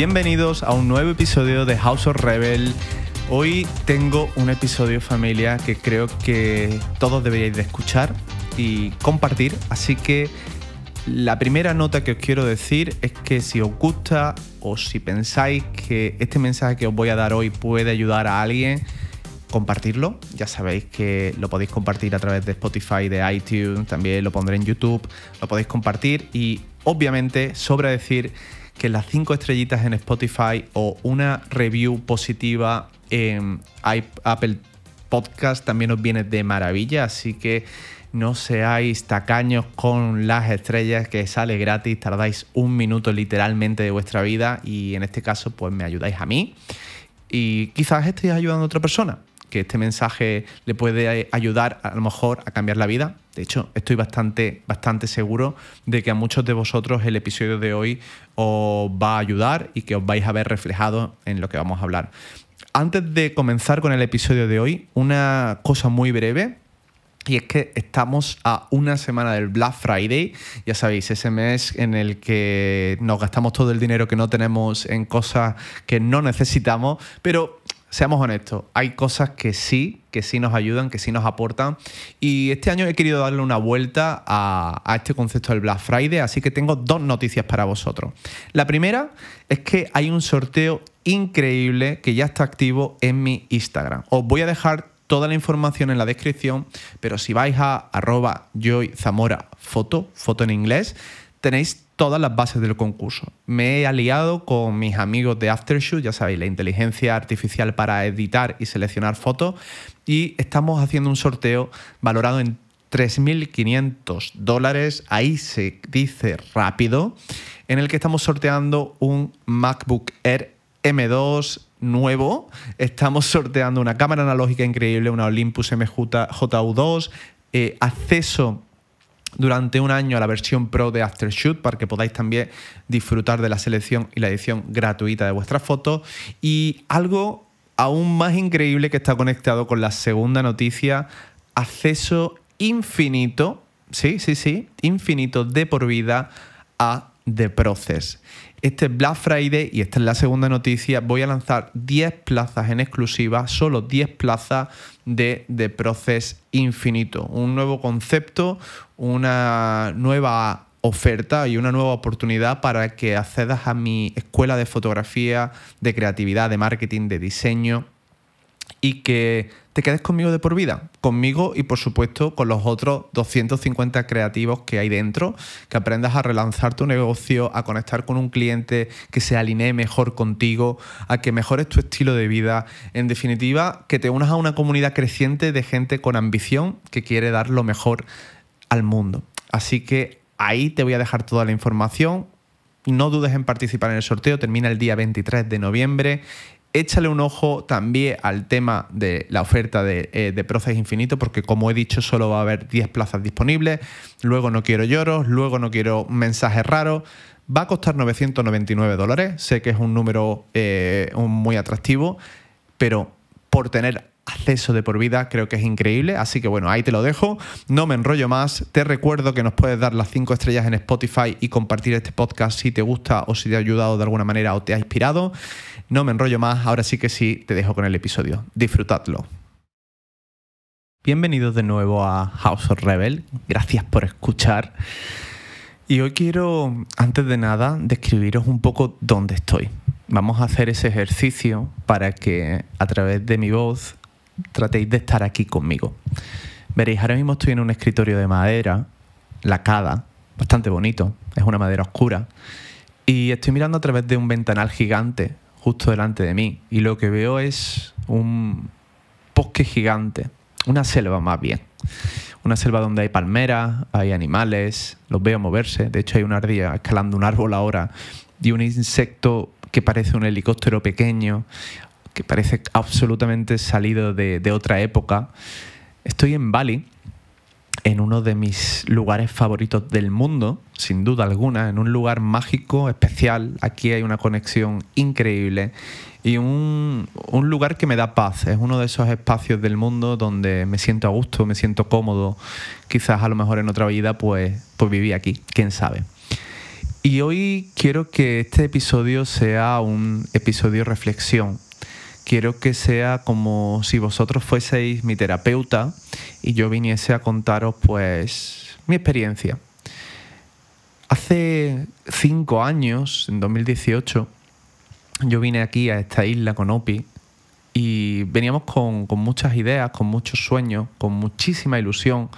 Bienvenidos a un nuevo episodio de House of Rebel. Hoy tengo un episodio familia que creo que todos deberíais de escuchar y compartir, así que la primera nota que os quiero decir es que si os gusta o si pensáis que este mensaje que os voy a dar hoy puede ayudar a alguien, compartirlo. Ya sabéis que lo podéis compartir a través de Spotify, de iTunes, también lo pondré en YouTube, lo podéis compartir y obviamente sobra decir que las cinco estrellitas en Spotify o una review positiva en Apple Podcast también os viene de maravilla, así que no seáis tacaños con las estrellas que sale gratis, tardáis un minuto literalmente de vuestra vida y en este caso pues me ayudáis a mí y quizás estéis ayudando a otra persona que este mensaje le puede ayudar a lo mejor a cambiar la vida. De hecho, estoy bastante, bastante seguro de que a muchos de vosotros el episodio de hoy os va a ayudar y que os vais a ver reflejado en lo que vamos a hablar. Antes de comenzar con el episodio de hoy, una cosa muy breve y es que estamos a una semana del Black Friday, ya sabéis, ese mes en el que nos gastamos todo el dinero que no tenemos en cosas que no necesitamos, pero seamos honestos, hay cosas que sí, que sí nos ayudan, que sí nos aportan. Y este año he querido darle una vuelta a, este concepto del Black Friday, así que tengo dos noticias para vosotros. La primera es que hay un sorteo increíble que ya está activo en mi Instagram. Os voy a dejar toda la información en la descripción, pero si vais a arroba foto en inglés, tenéis todas las bases del concurso. Me he aliado con mis amigos de Aftershoot, ya sabéis, la inteligencia artificial para editar y seleccionar fotos, y estamos haciendo un sorteo valorado en 3.500 dólares, ahí se dice rápido, en el que estamos sorteando un MacBook Air M2 nuevo, estamos sorteando una cámara analógica increíble, una Olympus MJU2, eh, acceso durante un año a la versión Pro de Aftershoot para que podáis también disfrutar de la selección y la edición gratuita de vuestras fotos. Y algo aún más increíble que está conectado con la segunda noticia, acceso infinito, sí, sí, sí, infinito de por vida a de Proces. Este Black Friday, y esta es la segunda noticia, voy a lanzar 10 plazas en exclusiva, solo 10 plazas de, The Process Infinito. Un nuevo concepto, una nueva oferta y una nueva oportunidad para que accedas a mi escuela de fotografía, de creatividad, de marketing, de diseño y que te quedes conmigo de por vida, conmigo y por supuesto con los otros 250 creativos que hay dentro, que aprendas a relanzar tu negocio, a conectar con un cliente que se alinee mejor contigo, a que mejores tu estilo de vida, en definitiva, que te unas a una comunidad creciente de gente con ambición que quiere dar lo mejor al mundo. Así que ahí te voy a dejar toda la información. No dudes en participar en el sorteo, termina el día 23 de noviembre échale un ojo también al tema de la oferta de, eh, Proces Infinito, porque como he dicho, solo va a haber 10 plazas disponibles. Luego no quiero lloros, luego no quiero mensajes raros. Va a costar 999 dólares. Sé que es un número eh, muy atractivo, pero por tener acceso de por vida, creo que es increíble. Así que bueno, ahí te lo dejo. No me enrollo más. Te recuerdo que nos puedes dar las 5 estrellas en Spotify y compartir este podcast si te gusta o si te ha ayudado de alguna manera o te ha inspirado. No me enrollo más, ahora sí que sí, te dejo con el episodio. Disfrutadlo. Bienvenidos de nuevo a House of Rebel, gracias por escuchar. Y hoy quiero, antes de nada, describiros un poco dónde estoy. Vamos a hacer ese ejercicio para que a través de mi voz tratéis de estar aquí conmigo. Veréis, ahora mismo estoy en un escritorio de madera, lacada, bastante bonito, es una madera oscura, y estoy mirando a través de un ventanal gigante justo delante de mí y lo que veo es un bosque gigante, una selva más bien. Una selva donde hay palmeras, hay animales, los veo moverse. De hecho, hay una ardilla escalando un árbol ahora y un insecto que parece un helicóptero pequeño, que parece absolutamente salido de, de otra época. Estoy en Bali en uno de mis lugares favoritos del mundo, sin duda alguna, en un lugar mágico, especial. Aquí hay una conexión increíble y un, lugar que me da paz. Es uno de esos espacios del mundo donde me siento a gusto, me siento cómodo. Quizás a lo mejor en otra vida pues, pues viví aquí, quién sabe. Y hoy quiero que este episodio sea un episodio reflexión, quiero que sea como si vosotros fueseis mi terapeuta y yo viniese a contaros pues mi experiencia. Hace cinco años, en 2018, yo vine aquí a esta isla con Opi y veníamos con, con muchas ideas, con muchos sueños, con muchísima ilusión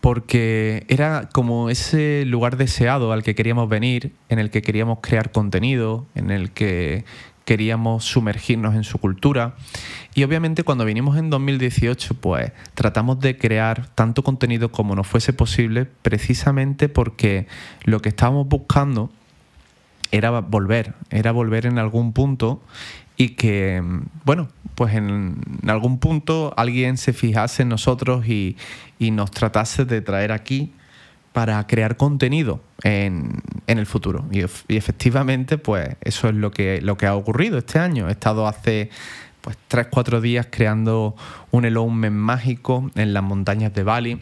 porque era como ese lugar deseado al que queríamos venir, en el que queríamos crear contenido, en el que queríamos sumergirnos en su cultura. Y obviamente cuando vinimos en 2018, pues tratamos de crear tanto contenido como nos fuese posible, precisamente porque lo que estábamos buscando era volver, era volver en algún punto y que, bueno, pues en, algún punto alguien se fijase en nosotros y, y nos tratase de traer aquí para crear contenido en, el futuro. Y, efectivamente, pues eso es lo que, lo que ha ocurrido este año. He estado hace pues 3-4 días creando un men mágico en las montañas de Bali.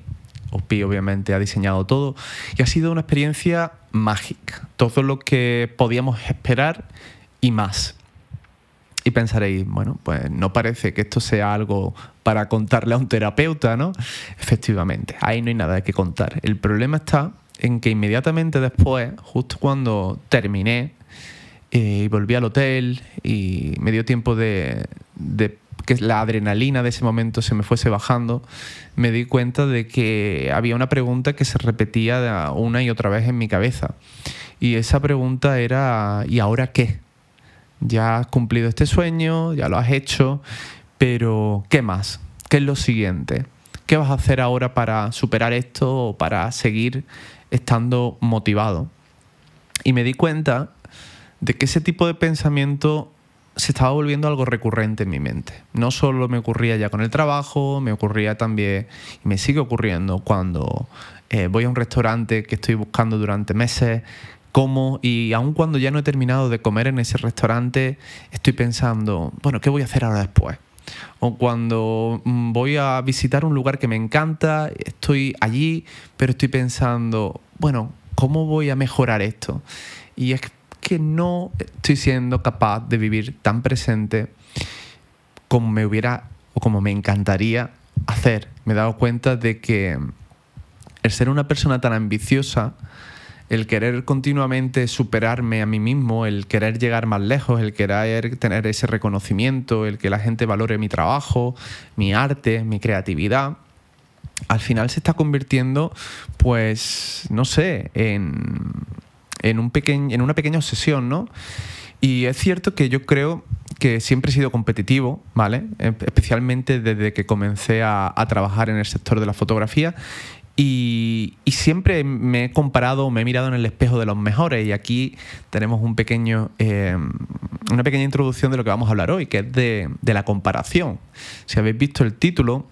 Opi obviamente ha diseñado todo y ha sido una experiencia mágica, todo lo que podíamos esperar y más. Y pensaréis, bueno, pues no parece que esto sea algo para contarle a un terapeuta, ¿no? Efectivamente, ahí no hay nada que contar. El problema está en que inmediatamente después, justo cuando terminé, eh, y volví al hotel y me dio tiempo de, de que la adrenalina de ese momento se me fuese bajando, me di cuenta de que había una pregunta que se repetía una y otra vez en mi cabeza. Y esa pregunta era, ¿y ahora qué? ya has cumplido este sueño, ya lo has hecho, pero ¿qué más? ¿Qué es lo siguiente? ¿Qué vas a hacer ahora para superar esto o para seguir estando motivado? Y me di cuenta de que ese tipo de pensamiento se estaba volviendo algo recurrente en mi mente. No solo me ocurría ya con el trabajo, me ocurría también, y me sigue ocurriendo cuando eh, voy a un restaurante que estoy buscando durante meses, como y aun cuando ya no he terminado de comer en ese restaurante, estoy pensando, bueno, ¿qué voy a hacer ahora después? O cuando mm, voy a visitar un lugar que me encanta, estoy allí, pero estoy pensando, bueno, ¿cómo voy a mejorar esto? Y es que no estoy siendo capaz de vivir tan presente como me hubiera o como me encantaría hacer. Me he dado cuenta de que el ser una persona tan ambiciosa, el querer continuamente superarme a mí mismo, el querer llegar más lejos, el querer tener ese reconocimiento, el que la gente valore mi trabajo, mi arte, mi creatividad, al final se está convirtiendo, pues, no sé, en, un pequeño en una pequeña obsesión, ¿no? Y es cierto que yo creo que siempre he sido competitivo, ¿vale? Especialmente desde que comencé a, trabajar en el sector de la fotografía y, siempre me he comparado, me he mirado en el espejo de los mejores y aquí tenemos un pequeño, eh, una pequeña introducción de lo que vamos a hablar hoy, que es de, la comparación. Si habéis visto el título,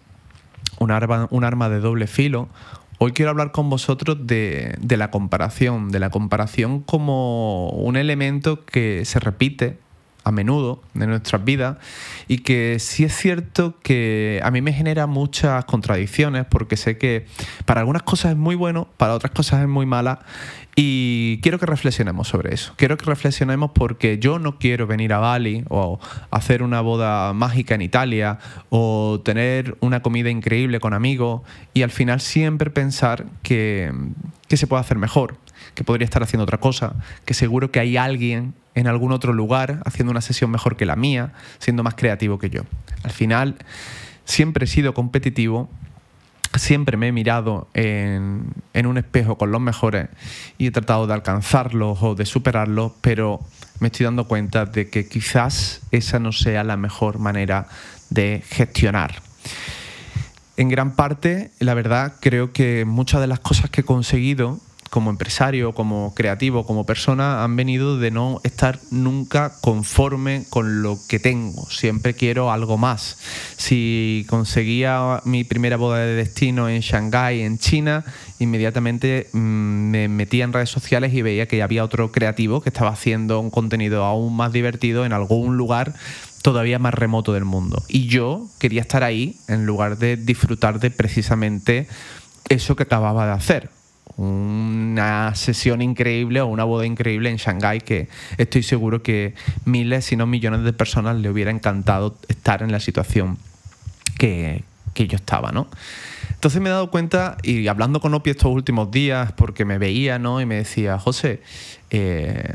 un arma, un arma de doble filo, Hoy quiero hablar con vosotros de, la comparación, de la comparación como un elemento que se repite a menudo de nuestras vidas y que sí es cierto que a mí me genera muchas contradicciones porque sé que para algunas cosas es muy bueno, para otras cosas es muy mala y quiero que reflexionemos sobre eso. Quiero que reflexionemos porque yo no quiero venir a Bali o hacer una boda mágica en Italia o tener una comida increíble con amigos y al final siempre pensar que, que se puede hacer mejor que podría estar haciendo otra cosa, que seguro que hay alguien en algún otro lugar haciendo una sesión mejor que la mía, siendo más creativo que yo. Al final, siempre he sido competitivo, siempre me he mirado en, un espejo con los mejores y he tratado de alcanzarlos o de superarlos, pero me estoy dando cuenta de que quizás esa no sea la mejor manera de gestionar. En gran parte, la verdad, creo que muchas de las cosas que he conseguido como empresario, como creativo, como persona, han venido de no estar nunca conforme con lo que tengo. Siempre quiero algo más. Si conseguía mi primera boda de destino en Shanghái, en China, inmediatamente mm, me metía en redes sociales y veía que había otro creativo que estaba haciendo un contenido aún más divertido en algún lugar todavía más remoto del mundo. Y yo quería estar ahí en lugar de disfrutar de precisamente eso que acababa de hacer una sesión increíble o una boda increíble en Shanghái que estoy seguro que miles, si no millones de personas le hubiera encantado estar en la situación que, yo estaba, ¿no? Entonces me he dado cuenta, y hablando con Opi estos últimos días, porque me veía, Y me decía, José, eh,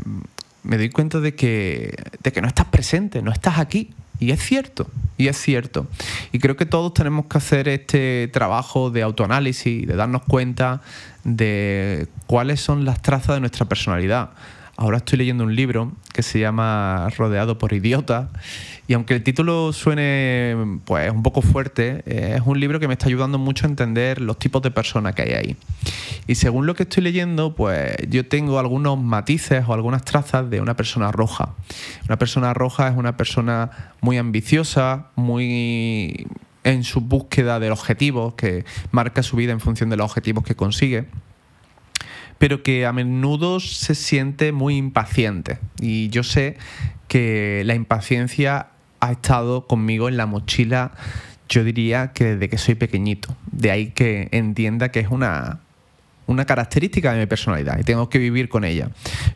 me doy cuenta de que, de que no estás presente, no estás aquí. Y es cierto, y es cierto. Y creo que todos tenemos que hacer este trabajo de autoanálisis, de darnos cuenta de cuáles son las trazas de nuestra personalidad. Ahora estoy leyendo un libro que se llama Rodeado por Idiotas y aunque el título suene pues, un poco fuerte, eh, es un libro que me está ayudando mucho a entender los tipos de personas que hay ahí. Y según lo que estoy leyendo, pues yo tengo algunos matices o algunas trazas de una persona roja. Una persona roja es una persona muy ambiciosa, muy en su búsqueda de objetivos, que marca su vida en función de los objetivos que consigue pero que a menudo se siente muy impaciente. Y yo sé que la impaciencia ha estado conmigo en la mochila, yo diría que desde que soy pequeñito. De ahí que entienda que es una, una característica de mi personalidad y tengo que vivir con ella.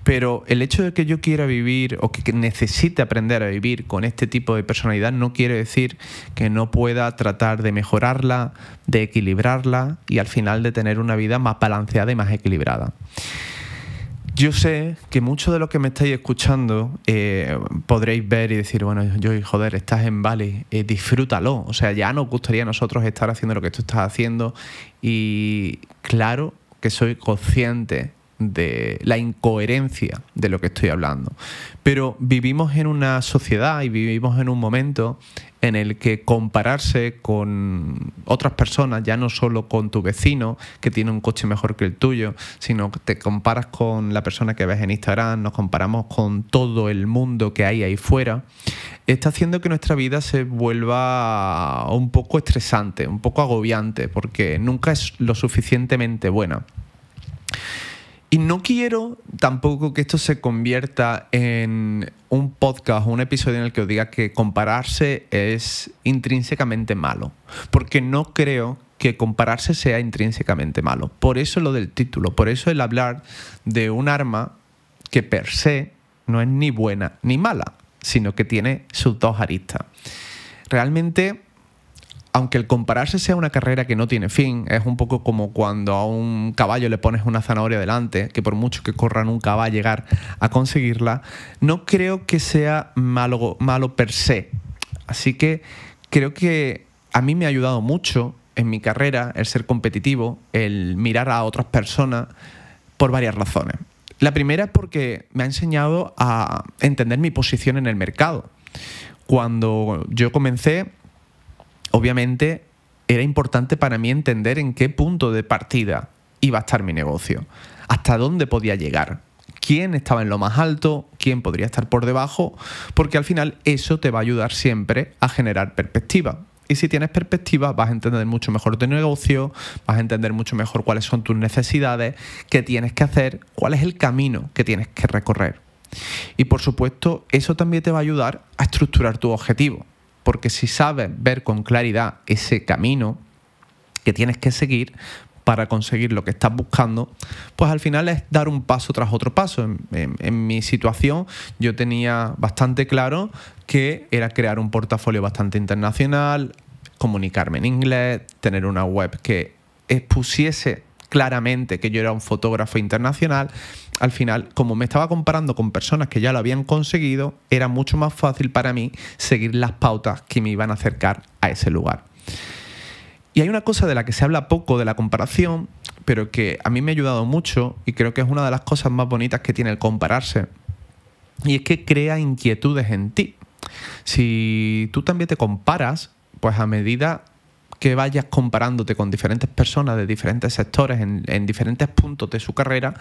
Pero el hecho de que yo quiera vivir o que necesite aprender a vivir con este tipo de personalidad no quiere decir que no pueda tratar de mejorarla, de equilibrarla y al final de tener una vida más balanceada y más equilibrada. Yo sé que mucho de lo que me estáis escuchando eh, podréis ver y decir, bueno, yo, joder, estás en Bali, eh, disfrútalo. O sea, ya nos gustaría a nosotros estar haciendo lo que tú estás haciendo. Y claro que soy consciente de la incoherencia de lo que estoy hablando. Pero vivimos en una sociedad y vivimos en un momento en el que compararse con otras personas, ya no solo con tu vecino que tiene un coche mejor que el tuyo, sino que te comparas con la persona que ves en Instagram, nos comparamos con todo el mundo que hay ahí fuera, está haciendo que nuestra vida se vuelva un poco estresante, un poco agobiante, porque nunca es lo suficientemente buena. Y no quiero tampoco que esto se convierta en un podcast o un episodio en el que os diga que compararse es intrínsecamente malo, porque no creo que compararse sea intrínsecamente malo. Por eso lo del título, por eso el hablar de un arma que per se no es ni buena ni mala, sino que tiene sus dos aristas. Realmente aunque el compararse sea una carrera que no tiene fin, es un poco como cuando a un caballo le pones una zanahoria delante, que por mucho que corra nunca va a llegar a conseguirla, no creo que sea malo, malo per se. Así que creo que a mí me ha ayudado mucho en mi carrera el ser competitivo, el mirar a otras personas por varias razones. La primera es porque me ha enseñado a entender mi posición en el mercado. Cuando yo comencé, obviamente era importante para mí entender en qué punto de partida iba a estar mi negocio, hasta dónde podía llegar, quién estaba en lo más alto, quién podría estar por debajo, porque al final eso te va a ayudar siempre a generar perspectiva. Y si tienes perspectiva, vas a entender mucho mejor tu negocio, vas a entender mucho mejor cuáles son tus necesidades, qué tienes que hacer, cuál es el camino que tienes que recorrer. Y por supuesto, eso también te va a ayudar a estructurar tu objetivo porque si sabes ver con claridad ese camino que tienes que seguir para conseguir lo que estás buscando, pues al final es dar un paso tras otro paso. En, mi situación yo tenía bastante claro que era crear un portafolio bastante internacional, comunicarme en inglés, tener una web que expusiese claramente que yo era un fotógrafo internacional, al final, como me estaba comparando con personas que ya lo habían conseguido, era mucho más fácil para mí seguir las pautas que me iban a acercar a ese lugar. Y hay una cosa de la que se habla poco de la comparación, pero que a mí me ha ayudado mucho y creo que es una de las cosas más bonitas que tiene el compararse. Y es que crea inquietudes en ti. Si tú también te comparas, pues a medida que vayas comparándote con diferentes personas de diferentes sectores en, diferentes puntos de su carrera,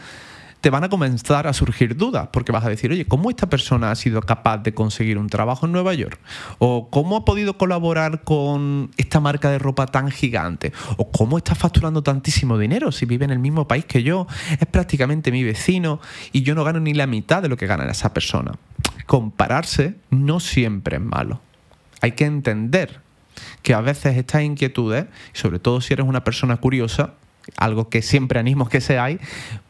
te van a comenzar a surgir dudas, porque vas a decir, oye, ¿cómo esta persona ha sido capaz de conseguir un trabajo en Nueva York? ¿O cómo ha podido colaborar con esta marca de ropa tan gigante? ¿O cómo está facturando tantísimo dinero si vive en el mismo país que yo? Es prácticamente mi vecino y yo no gano ni la mitad de lo que gana esa persona. Compararse no siempre es malo. Hay que entender que a veces estas inquietudes, ¿eh? sobre todo si eres una persona curiosa, algo que siempre animos que seáis,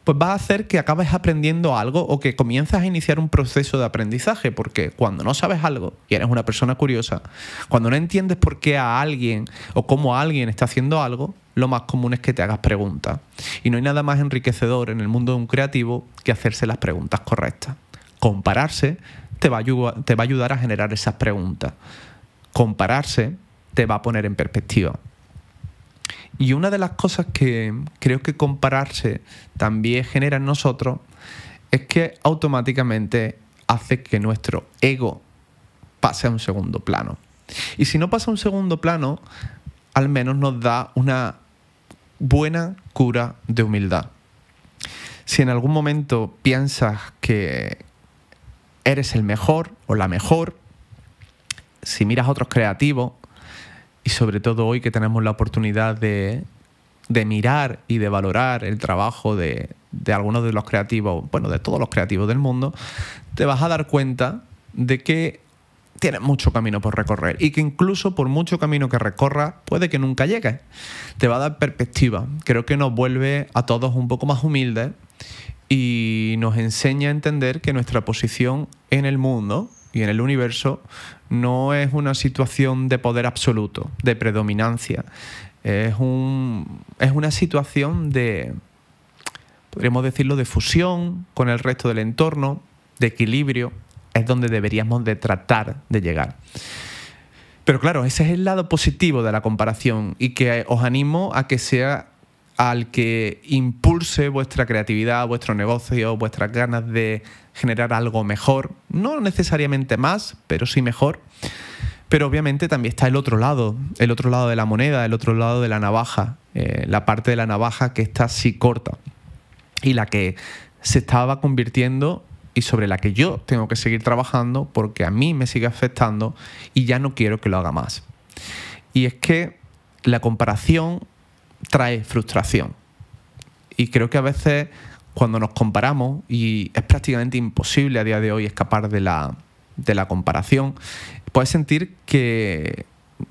pues va a hacer que acabes aprendiendo algo o que comienzas a iniciar un proceso de aprendizaje, porque cuando no sabes algo y eres una persona curiosa, cuando no entiendes por qué a alguien o cómo alguien está haciendo algo, lo más común es que te hagas preguntas. Y no hay nada más enriquecedor en el mundo de un creativo que hacerse las preguntas correctas. Compararse te va a ayudar a generar esas preguntas. Compararse te va a poner en perspectiva. Y una de las cosas que creo que compararse también genera en nosotros es que automáticamente hace que nuestro ego pase a un segundo plano. Y si no pasa a un segundo plano, al menos nos da una buena cura de humildad. Si en algún momento piensas que eres el mejor o la mejor, si miras a otros creativos, y sobre todo hoy que tenemos la oportunidad de, mirar y de valorar el trabajo de, de, algunos de los creativos, bueno, de todos los creativos del mundo, te vas a dar cuenta de que tienes mucho camino por recorrer y que incluso por mucho camino que recorras puede que nunca llegues. Te va a dar perspectiva. Creo que nos vuelve a todos un poco más humildes y nos enseña a entender que nuestra posición en el mundo y en el universo no es una situación de poder absoluto, de predominancia. Es, es una situación de, podríamos decirlo, de fusión con el resto del entorno, de equilibrio, es donde deberíamos de tratar de llegar. Pero claro, ese es el lado positivo de la comparación y que os animo a que sea al que impulse vuestra creatividad, vuestro negocio, vuestras ganas de generar algo mejor, no necesariamente más, pero sí mejor. Pero obviamente también está el otro lado, el otro lado de la moneda, el otro lado de la navaja, eh, la parte de la navaja que está así corta y la que se estaba convirtiendo y sobre la que yo tengo que seguir trabajando porque a mí me sigue afectando y ya no quiero que lo haga más. Y es que la comparación trae frustración. Y creo que a veces cuando nos comparamos, y es prácticamente imposible a día de hoy escapar de la, de la comparación, puedes sentir que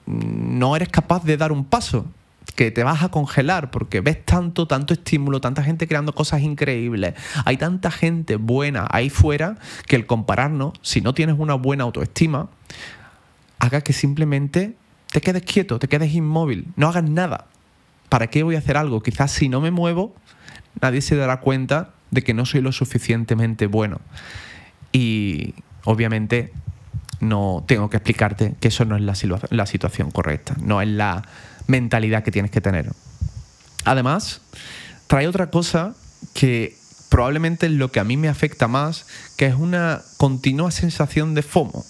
no eres capaz de dar un paso, que te vas a congelar porque ves tanto, tanto estímulo, tanta gente creando cosas increíbles, hay tanta gente buena ahí fuera que el compararnos, si no tienes una buena autoestima, haga que simplemente te quedes quieto, te quedes inmóvil, no hagas nada. ¿para qué voy a hacer algo? Quizás si no me muevo, nadie se dará cuenta de que no soy lo suficientemente bueno. Y obviamente no tengo que explicarte que eso no es la, situación correcta, no es la mentalidad que tienes que tener. Además, trae otra cosa que probablemente es lo que a mí me afecta más, que es una continua sensación de FOMO.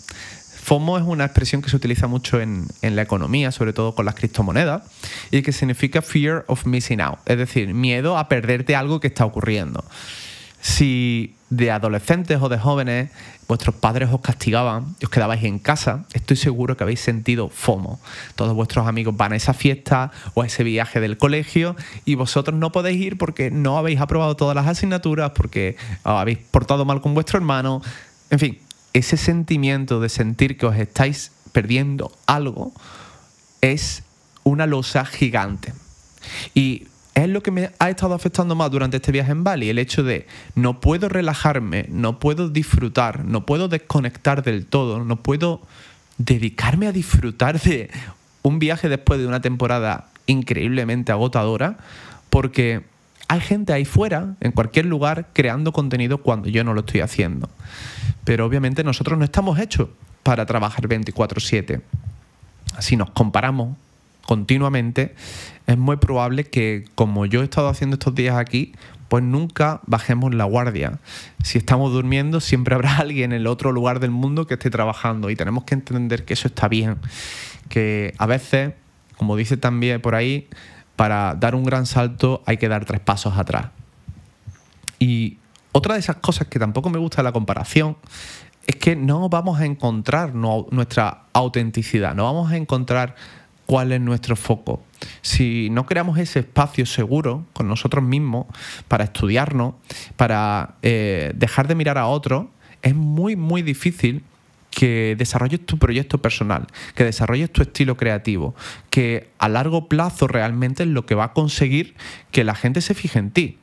FOMO es una expresión que se utiliza mucho en, en, la economía, sobre todo con las criptomonedas, y que significa fear of missing out, es decir, miedo a perderte algo que está ocurriendo. Si de adolescentes o de jóvenes vuestros padres os castigaban y os quedabais en casa, estoy seguro que habéis sentido FOMO. Todos vuestros amigos van a esa fiesta o a ese viaje del colegio y vosotros no podéis ir porque no habéis aprobado todas las asignaturas, porque habéis portado mal con vuestro hermano. En fin, ese sentimiento de sentir que os estáis perdiendo algo es una losa gigante. Y es lo que me ha estado afectando más durante este viaje en Bali, el hecho de no puedo relajarme, no puedo disfrutar, no puedo desconectar del todo, no puedo dedicarme a disfrutar de un viaje después de una temporada increíblemente agotadora, porque hay gente ahí fuera, en cualquier lugar, creando contenido cuando yo no lo estoy haciendo. Pero obviamente nosotros no estamos hechos para trabajar 24/7. Si nos comparamos continuamente, es muy probable que, como yo he estado haciendo estos días aquí, pues nunca bajemos la guardia. Si estamos durmiendo, siempre habrá alguien en el otro lugar del mundo que esté trabajando y tenemos que entender que eso está bien. Que a veces, como dice también por ahí, para dar un gran salto hay que dar tres pasos atrás. Y otra de esas cosas que tampoco me gusta la comparación es que no vamos a encontrar nuestra autenticidad, no vamos a encontrar cuál es nuestro foco. Si no creamos ese espacio seguro con nosotros mismos para estudiarnos, para eh, dejar de mirar a otros, es muy, muy difícil que desarrolles tu proyecto personal, que desarrolles tu estilo creativo, que a largo plazo realmente es lo que va a conseguir que la gente se fije en ti.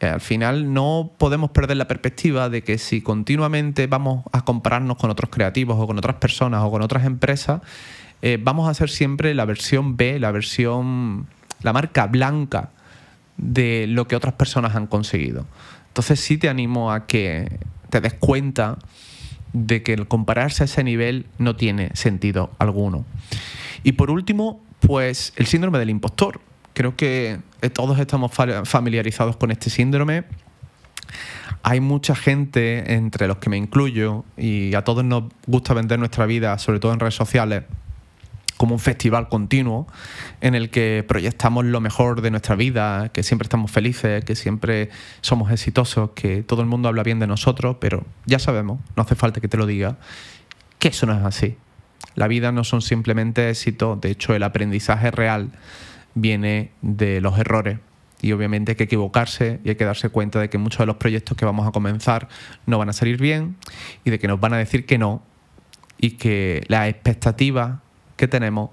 Eh, al final no podemos perder la perspectiva de que si continuamente vamos a compararnos con otros creativos o con otras personas o con otras empresas, eh, vamos a ser siempre la versión B, la versión, la marca blanca de lo que otras personas han conseguido. Entonces sí te animo a que te des cuenta de que el compararse a ese nivel no tiene sentido alguno. Y por último, pues el síndrome del impostor creo que eh, todos estamos familiarizados con este síndrome. Hay mucha gente, entre los que me incluyo, y a todos nos gusta vender nuestra vida, sobre todo en redes sociales, como un festival continuo en el que proyectamos lo mejor de nuestra vida, que siempre estamos felices, que siempre somos exitosos, que todo el mundo habla bien de nosotros, pero ya sabemos, no hace falta que te lo diga, que eso no es así. La vida no son simplemente éxitos, de hecho el aprendizaje real viene de los errores. Y obviamente hay que equivocarse y hay que darse cuenta de que muchos de los proyectos que vamos a comenzar no van a salir bien y de que nos van a decir que no y que las expectativas que tenemos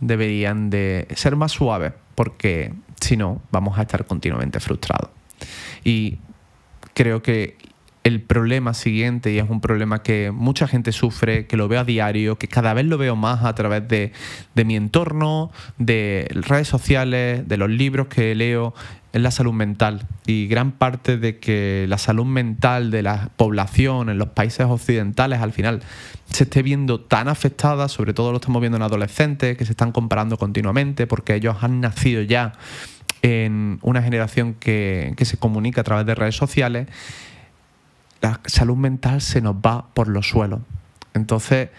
deberían de ser más suaves porque si no vamos a estar continuamente frustrados. Y creo que el problema siguiente, y es un problema que mucha gente sufre, que lo veo a diario, que cada vez lo veo más a través de, mi entorno, de redes sociales, de los libros que leo, es la salud mental. Y gran parte de que la salud mental de la población en los países occidentales al final se esté viendo tan afectada, sobre todo lo estamos viendo en adolescentes que se están comparando continuamente porque ellos han nacido ya en una generación que se comunica a través de redes sociales la salud mental se nos va por los suelos. Entonces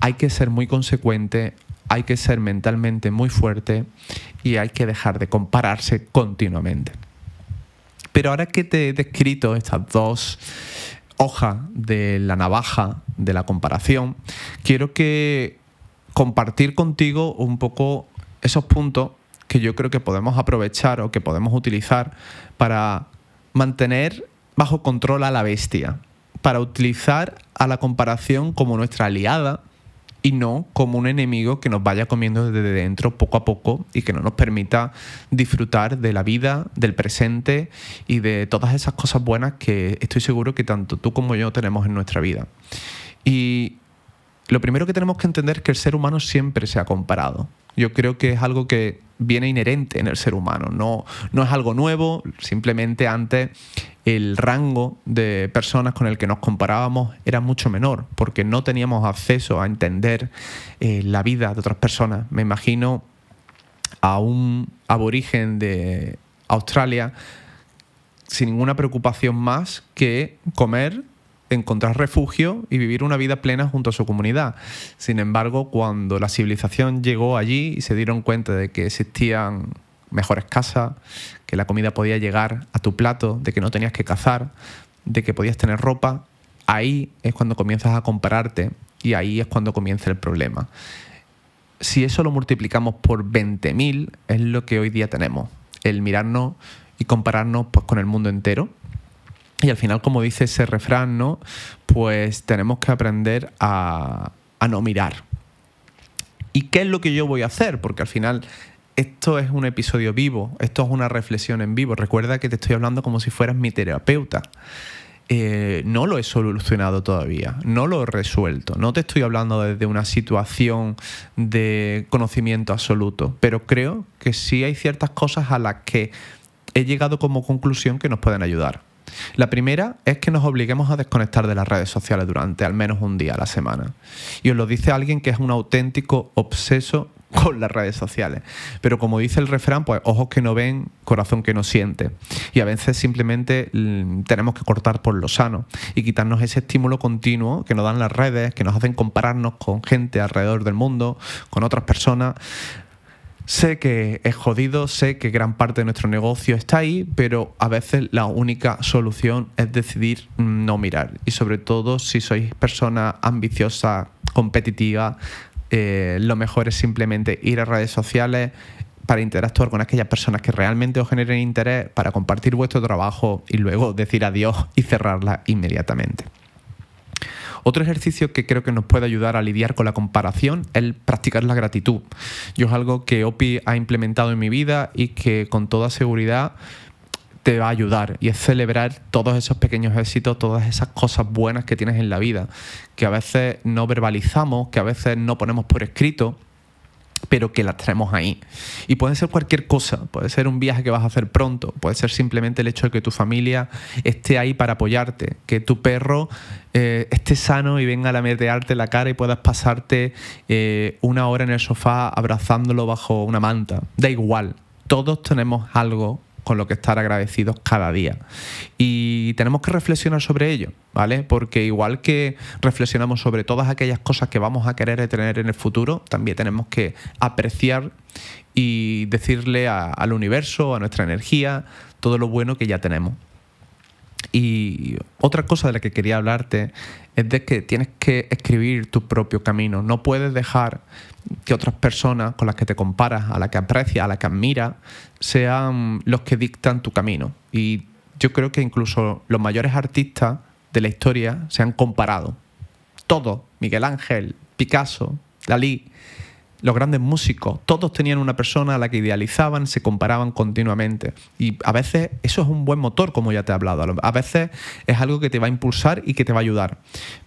hay que ser muy consecuente, hay que ser mentalmente muy fuerte y hay que dejar de compararse continuamente. Pero ahora que te he descrito estas dos hojas de la navaja de la comparación, quiero que compartir contigo un poco esos puntos que yo creo que podemos aprovechar o que podemos utilizar para mantener bajo control a la bestia, para utilizar a la comparación como nuestra aliada y no como un enemigo que nos vaya comiendo desde dentro poco a poco y que no nos permita disfrutar de la vida, del presente y de todas esas cosas buenas que estoy seguro que tanto tú como yo tenemos en nuestra vida. Y lo primero que tenemos que entender es que el ser humano siempre se ha comparado. Yo creo que es algo que viene inherente en el ser humano, no, no es algo nuevo, simplemente antes el rango de personas con el que nos comparábamos era mucho menor, porque no teníamos acceso a entender eh, la vida de otras personas. Me imagino a un aborigen de Australia sin ninguna preocupación más que comer, encontrar refugio y vivir una vida plena junto a su comunidad. Sin embargo, cuando la civilización llegó allí y se dieron cuenta de que existían mejores casas, que la comida podía llegar a tu plato, de que no tenías que cazar, de que podías tener ropa, ahí es cuando comienzas a compararte y ahí es cuando comienza el problema. Si eso lo multiplicamos por 20.000, es lo que hoy día tenemos, el mirarnos y compararnos pues, con el mundo entero, y al final, como dice ese refrán, ¿no? Pues tenemos que aprender a, no mirar. ¿Y qué es lo que yo voy a hacer? Porque al final esto es un episodio vivo, esto es una reflexión en vivo. Recuerda que te estoy hablando como si fueras mi terapeuta. Eh, no lo he solucionado todavía, no lo he resuelto. No te estoy hablando desde una situación de conocimiento absoluto, pero creo que sí hay ciertas cosas a las que he llegado como conclusión que nos pueden ayudar. La primera es que nos obliguemos a desconectar de las redes sociales durante al menos un día a la semana. Y os lo dice alguien que es un auténtico obseso con las redes sociales. Pero como dice el refrán, pues ojos que no ven, corazón que no siente. Y a veces simplemente mm, tenemos que cortar por lo sano y quitarnos ese estímulo continuo que nos dan las redes, que nos hacen compararnos con gente alrededor del mundo, con otras personas. Sé que es jodido, sé que gran parte de nuestro negocio está ahí, pero a veces la única solución es decidir no mirar. Y sobre todo si sois persona ambiciosa, competitiva, eh, lo mejor es simplemente ir a redes sociales para interactuar con aquellas personas que realmente os generen interés, para compartir vuestro trabajo y luego decir adiós y cerrarla inmediatamente. Otro ejercicio que creo que nos puede ayudar a lidiar con la comparación es practicar la gratitud. Yo es algo que OPI ha implementado en mi vida y que con toda seguridad te va a ayudar y es celebrar todos esos pequeños éxitos, todas esas cosas buenas que tienes en la vida, que a veces no verbalizamos, que a veces no ponemos por escrito pero que la traemos ahí. Y puede ser cualquier cosa, puede ser un viaje que vas a hacer pronto, puede ser simplemente el hecho de que tu familia esté ahí para apoyarte, que tu perro eh, esté sano y venga a metearte la cara y puedas pasarte eh, una hora en el sofá abrazándolo bajo una manta. Da igual, todos tenemos algo con lo que estar agradecidos cada día. Y tenemos que reflexionar sobre ello, ¿vale? Porque igual que reflexionamos sobre todas aquellas cosas que vamos a querer tener en el futuro, también tenemos que apreciar y decirle al universo, a nuestra energía, todo lo bueno que ya tenemos. Y otra cosa de la que quería hablarte es de que tienes que escribir tu propio camino. No puedes dejar que otras personas con las que te comparas, a las que aprecias, a las que admiras, sean los que dictan tu camino. Y yo creo que incluso los mayores artistas de la historia se han comparado. Todos, Miguel Ángel, Picasso, Dalí, los grandes músicos, todos tenían una persona a la que idealizaban, se comparaban continuamente. Y a veces eso es un buen motor, como ya te he hablado. A veces es algo que te va a impulsar y que te va a ayudar.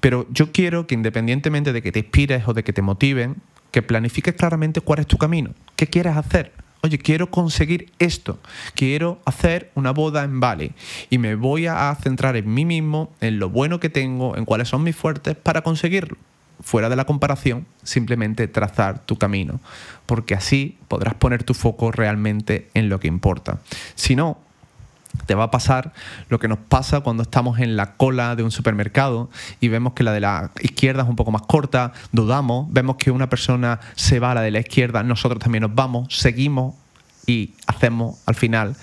Pero yo quiero que independientemente de que te inspires o de que te motiven, que planifiques claramente cuál es tu camino, qué quieres hacer. Oye, quiero conseguir esto, quiero hacer una boda en Bali y me voy a centrar en mí mismo, en lo bueno que tengo, en cuáles son mis fuertes para conseguirlo. Fuera de la comparación, simplemente trazar tu camino, porque así podrás poner tu foco realmente en lo que importa. Si no, te va a pasar lo que nos pasa cuando estamos en la cola de un supermercado y vemos que la de la izquierda es un poco más corta, dudamos, vemos que una persona se va a la de la izquierda, nosotros también nos vamos, seguimos y hacemos al final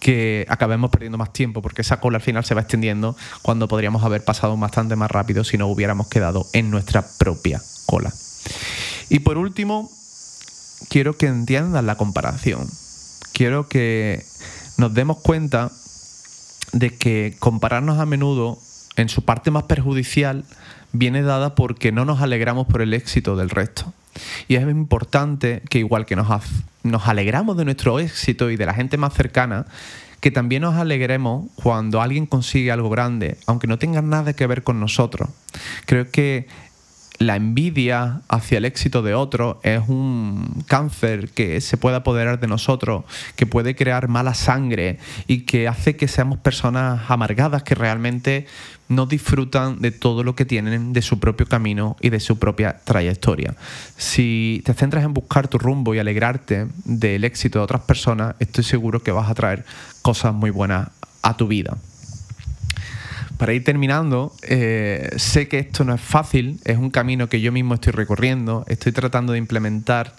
que acabemos perdiendo más tiempo, porque esa cola al final se va extendiendo cuando podríamos haber pasado bastante más rápido si no hubiéramos quedado en nuestra propia cola. Y por último, quiero que entiendas la comparación. Quiero que nos demos cuenta de que compararnos a menudo en su parte más perjudicial viene dada porque no nos alegramos por el éxito del resto. Y es importante que igual que nos, alegramos de nuestro éxito y de la gente más cercana, que también nos alegremos cuando alguien consigue algo grande, aunque no tenga nada que ver con nosotros. Creo que la envidia hacia el éxito de otro es un cáncer que se puede apoderar de nosotros, que puede crear mala sangre y que hace que seamos personas amargadas que realmente no disfrutan de todo lo que tienen de su propio camino y de su propia trayectoria. Si te centras en buscar tu rumbo y alegrarte del éxito de otras personas, estoy seguro que vas a traer cosas muy buenas a tu vida. Para ir terminando, eh, sé que esto no es fácil, es un camino que yo mismo estoy recorriendo, estoy tratando de implementar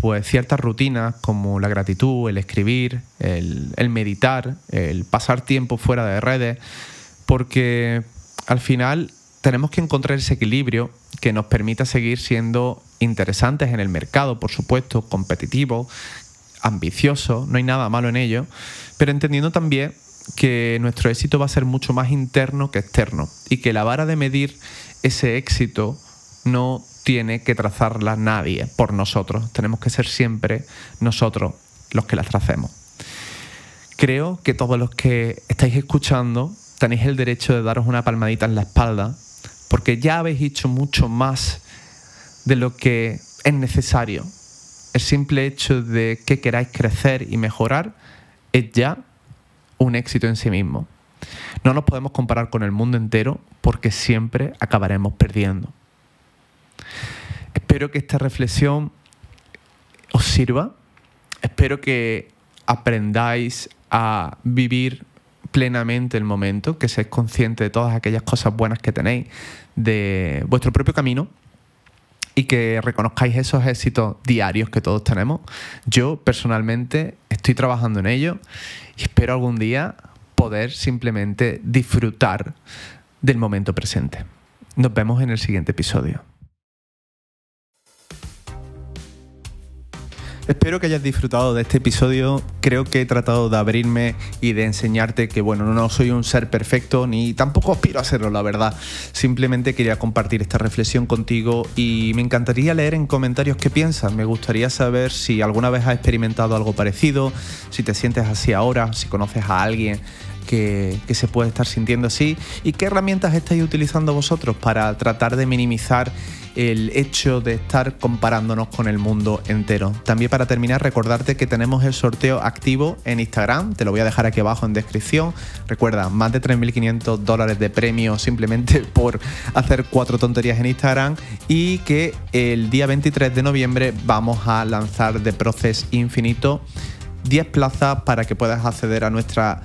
pues, ciertas rutinas como la gratitud, el escribir, el, el meditar, el pasar tiempo fuera de redes, porque al final tenemos que encontrar ese equilibrio que nos permita seguir siendo interesantes en el mercado, por supuesto, competitivos, ambiciosos, no hay nada malo en ello, pero entendiendo también que nuestro éxito va a ser mucho más interno que externo y que la vara de medir ese éxito no tiene que trazarla nadie por nosotros. Tenemos que ser siempre nosotros los que la tracemos. Creo que todos los que estáis escuchando tenéis el derecho de daros una palmadita en la espalda porque ya habéis hecho mucho más de lo que es necesario. El simple hecho de que queráis crecer y mejorar es ya un éxito en sí mismo. No nos podemos comparar con el mundo entero porque siempre acabaremos perdiendo. Espero que esta reflexión os sirva. Espero que aprendáis a vivir plenamente el momento, que seáis conscientes de todas aquellas cosas buenas que tenéis, de vuestro propio camino y que reconozcáis esos éxitos diarios que todos tenemos. Yo personalmente estoy trabajando en ello y espero algún día poder simplemente disfrutar del momento presente. Nos vemos en el siguiente episodio. Espero que hayas disfrutado de este episodio. Creo que he tratado de abrirme y de enseñarte que, bueno, no soy un ser perfecto ni tampoco aspiro a serlo, la verdad. Simplemente quería compartir esta reflexión contigo y me encantaría leer en comentarios qué piensas. Me gustaría saber si alguna vez has experimentado algo parecido, si te sientes así ahora, si conoces a alguien que, que, se puede estar sintiendo así y qué herramientas estáis utilizando vosotros para tratar de minimizar el hecho de estar comparándonos con el mundo entero. También para terminar, recordarte que tenemos el sorteo activo en Instagram, te lo voy a dejar aquí abajo en descripción. Recuerda, más de 3.500 dólares de premio simplemente por hacer cuatro tonterías en Instagram y que el día 23 de noviembre vamos a lanzar de Proces Infinito 10 plazas para que puedas acceder a nuestra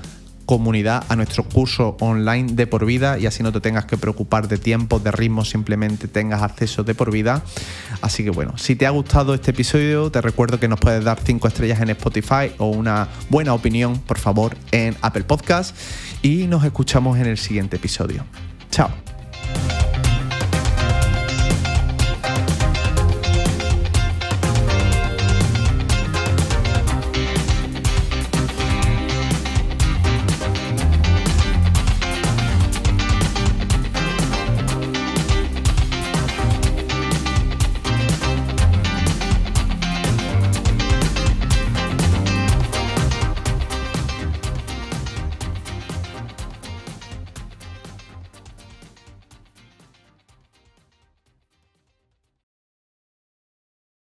comunidad a nuestro curso online de por vida y así no te tengas que preocupar de tiempo, de ritmo, simplemente tengas acceso de por vida. Así que bueno, si te ha gustado este episodio, te recuerdo que nos puedes dar 5 estrellas en Spotify o una buena opinión, por favor, en Apple Podcast y nos escuchamos en el siguiente episodio. Chao.